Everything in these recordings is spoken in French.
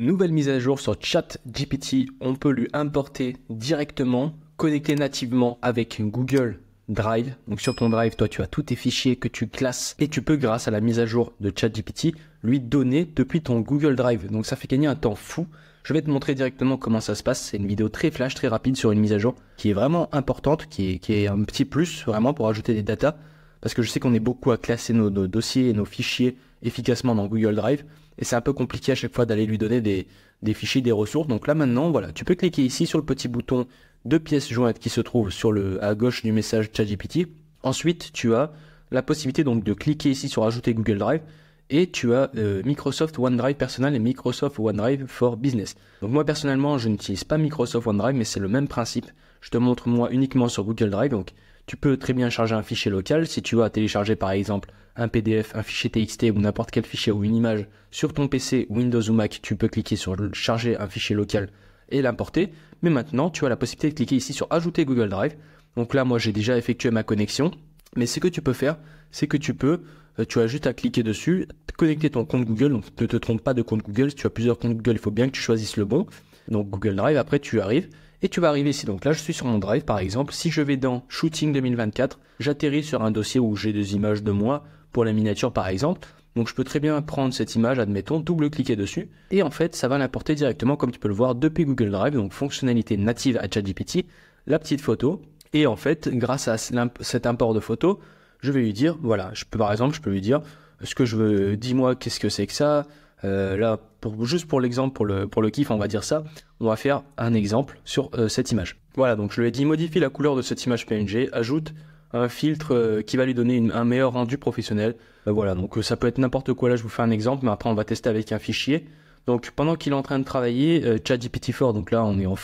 Nouvelle mise à jour sur ChatGPT, on peut lui importer directement, connecter nativement avec Google Drive. Donc sur ton Drive, toi tu as tous tes fichiers que tu classes et tu peux grâce à la mise à jour de ChatGPT lui donner depuis ton Google Drive. Donc ça fait gagner un temps fou. Je vais te montrer directement comment ça se passe. C'est une vidéo très flash, très rapide sur une mise à jour qui est vraiment importante, qui est, un petit plus vraiment pour ajouter des datas. Parce que je sais qu'on est beaucoup à classer nos dossiers et nos fichiers efficacement dans Google Drive et c'est un peu compliqué à chaque fois d'aller lui donner des, fichiers, des ressources. Donc là maintenant, voilà, tu peux cliquer ici sur le petit bouton de pièces jointes qui se trouve sur le, à gauche du message ChatGPT. Ensuite, tu as la possibilité donc de cliquer ici sur ajouter Google Drive et tu as euh, Microsoft OneDrive personnel et Microsoft OneDrive for Business. Donc moi personnellement, je n'utilise pas Microsoft OneDrive, mais c'est le même principe. Je te montre moi uniquement sur Google Drive. Donc tu peux très bien charger un fichier local si tu as télécharger par exemple un PDF, un fichier TXT ou n'importe quel fichier ou une image sur ton PC, Windows ou Mac. Tu peux cliquer sur charger un fichier local et l'importer. Mais maintenant, tu as la possibilité de cliquer ici sur ajouter Google Drive. Donc là, moi, j'ai déjà effectué ma connexion. Mais ce que tu peux faire, c'est que tu peux, euh, tu as juste à cliquer dessus, connecter ton compte Google. Donc ne te trompe pas de compte Google. Si tu as plusieurs comptes Google, il faut bien que tu choisisses le bon. Donc Google Drive, après tu arrives et tu vas arriver ici. Donc là, je suis sur mon Drive par exemple. Si je vais dans Shooting 2024, j'atterris sur un dossier où j'ai des images de moi pour la miniature par exemple. Donc je peux très bien prendre cette image, admettons, double-cliquer dessus, et en fait ça va l'importer directement, comme tu peux le voir, depuis Google Drive, donc fonctionnalité native à ChatGPT, la petite photo, et en fait grâce à cet import de photo, je vais lui dire, voilà, je peux par exemple, je peux lui dire, ce que je veux, dis-moi qu'est-ce que c'est que ça, euh, là, pour, juste pour l'exemple, pour le, pour kiff, on va dire ça, on va faire un exemple sur euh, cette image. Voilà, donc je lui ai dit modifie la couleur de cette image PNG, ajoute un filtre euh, qui va lui donner un meilleur rendu professionnel. Ben voilà, donc ça peut être n'importe quoi. Là, je vous fais un exemple, mais après, on va tester avec un fichier. Donc, pendant qu'il est en train de travailler, euh, ChatGPT4, donc là, on est en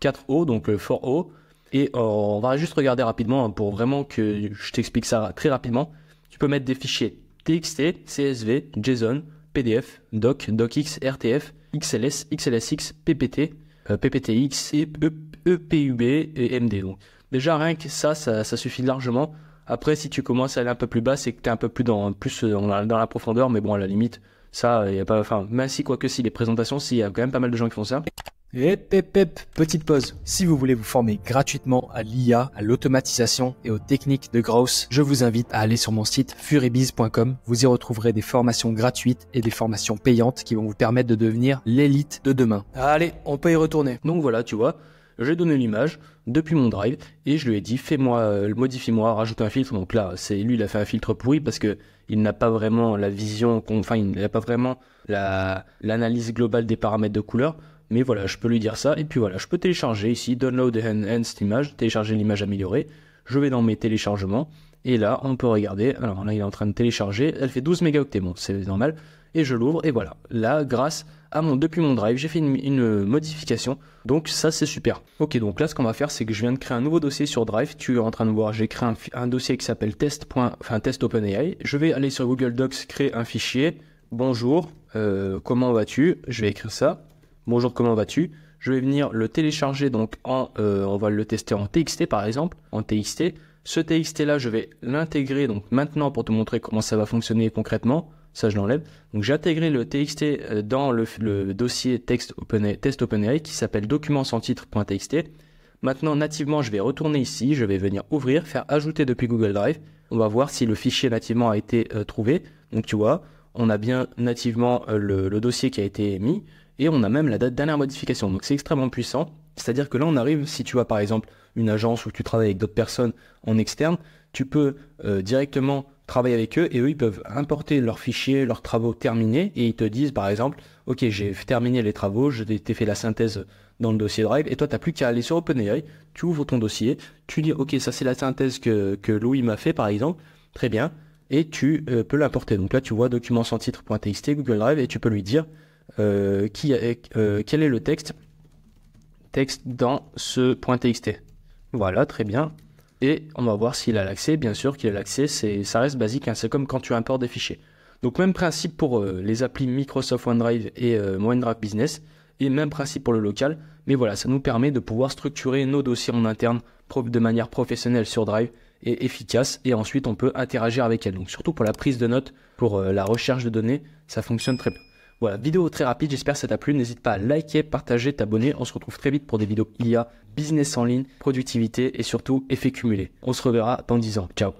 4 o donc le o Et oh, on va juste regarder rapidement hein, pour vraiment que je t'explique ça très rapidement. Tu peux mettre des fichiers TXT, CSV, JSON, PDF, Doc, DocX, RTF, XLS, XLSX, PPT, euh, PPTX, et EPUB e, et MD. déjà rien que ça, ça, suffit largement. Après, si tu commences à aller un peu plus bas, c'est que tu es un peu plus dans, plus euh, dans la, profondeur, mais bon, à la limite, ça, il n'y a pas. Enfin, même si, quoique si, les présentations, s'il y a quand même pas mal de gens qui font ça. Et petite pause. Si vous voulez vous former gratuitement à l'IA, à l'automatisation et aux techniques de growth, je vous invite à aller sur mon site furibiz.com. Vous y retrouverez des formations gratuites et des formations payantes qui vont vous permettre de devenir l'élite de demain. Allez, on peut y retourner. Donc voilà, tu vois, j'ai donné l'image depuis mon drive et je lui ai dit fais-moi, euh, modifie-moi, rajoute un filtre. Donc là, c'est lui, il a fait un filtre pourri parce que il n'a pas vraiment la vision, enfin il n'a pas vraiment l'analyse globale des paramètres de couleur mais voilà, je peux lui dire ça, et puis voilà, je peux télécharger ici, download enhanced image, télécharger l'image améliorée, je vais dans mes téléchargements, et là, on peut regarder, alors là, il est en train de télécharger, elle fait 12 mégaoctets, bon, c'est normal, et je l'ouvre, et voilà, là, grâce à mon, depuis mon drive, j'ai fait une, modification, donc ça, c'est super. Ok, donc là, ce qu'on va faire, c'est que je viens de créer un nouveau dossier sur Drive, tu es en train de voir, j'ai créé un, dossier qui s'appelle test. Enfin, test OpenAI, je vais aller sur Google Docs, créer un fichier, bonjour, euh, comment vas-tu, je vais écrire ça, bonjour comment vas-tu je vais venir le télécharger donc en euh, on va le tester en TXT par exemple en TXT ce TXT là je vais l'intégrer donc maintenant pour te montrer comment ça va fonctionner concrètement ça je l'enlève donc j'ai intégré le TXT euh, dans le, dossier texte open, test OpenAI qui s'appelle Documents sans titre.txt maintenant nativement je vais retourner ici je vais venir ouvrir faire ajouter depuis Google Drive on va voir si le fichier nativement a été euh, trouvé donc tu vois on a bien nativement le, le dossier qui a été mis et on a même la date dernière modification. Donc c'est extrêmement puissant. C'est-à-dire que là, on arrive, si tu as par exemple une agence où tu travailles avec d'autres personnes en externe, tu peux euh, directement travailler avec eux et eux, ils peuvent importer leurs fichiers, leurs travaux terminés et ils te disent par exemple, OK, j'ai terminé les travaux, je t'ai fait la synthèse dans le dossier Drive et toi, tu n'as plus qu'à aller sur OpenAI, tu ouvres ton dossier, tu dis, OK, ça c'est la synthèse que, que Louis m'a fait par exemple, très bien, et tu euh, peux l'importer. Donc là, tu vois documents sans titre.txt, Google Drive et tu peux lui dire, euh, qui, euh, quel est le texte Texte dans ce point .txt. Voilà, très bien. Et on va voir s'il a l'accès. Bien sûr qu'il a l'accès, ça reste basique, hein. c'est comme quand tu importes des fichiers. Donc même principe pour euh, les applis Microsoft OneDrive et OneDrive Business, et même principe pour le local. Mais voilà, ça nous permet de pouvoir structurer nos dossiers en interne de manière professionnelle sur Drive et efficace et ensuite on peut interagir avec elle. Donc surtout pour la prise de notes, pour la recherche de données, ça fonctionne très bien. Voilà, vidéo très rapide, j'espère que ça t'a plu. N'hésite pas à liker, partager, t'abonner. On se retrouve très vite pour des vidéos il y a business en ligne, productivité et surtout effet cumulé. On se reverra dans 10 ans. Ciao